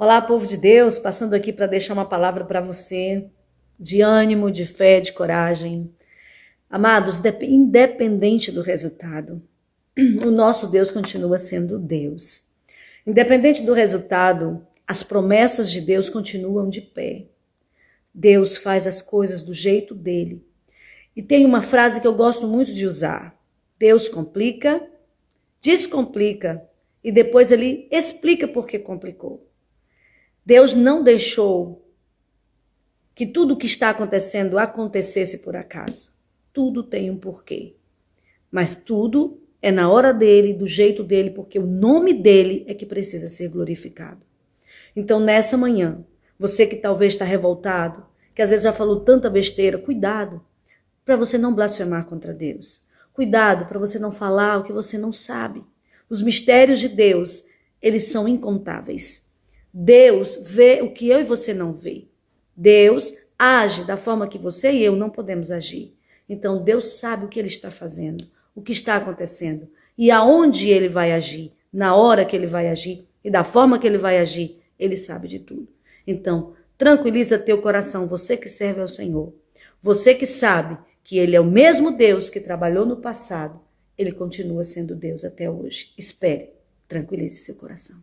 Olá, povo de Deus, passando aqui para deixar uma palavra para você de ânimo, de fé, de coragem. Amados, independente do resultado, o nosso Deus continua sendo Deus. Independente do resultado, as promessas de Deus continuam de pé. Deus faz as coisas do jeito dele. E tem uma frase que eu gosto muito de usar: Deus complica, descomplica e depois ele explica por que complicou. Deus não deixou que tudo o que está acontecendo acontecesse por acaso. Tudo tem um porquê. Mas tudo é na hora dele, do jeito dele, porque o nome dele é que precisa ser glorificado. Então, nessa manhã, você que talvez está revoltado, que às vezes já falou tanta besteira, cuidado para você não blasfemar contra Deus. Cuidado para você não falar o que você não sabe. Os mistérios de Deus, eles são incontáveis. Deus vê o que eu e você não vê. Deus age da forma que você e eu não podemos agir. Então Deus sabe o que ele está fazendo, o que está acontecendo e aonde ele vai agir, na hora que ele vai agir e da forma que ele vai agir, ele sabe de tudo. Então, tranquiliza teu coração, você que serve ao Senhor. Você que sabe que ele é o mesmo Deus que trabalhou no passado, ele continua sendo Deus até hoje. Espere, tranquilize seu coração.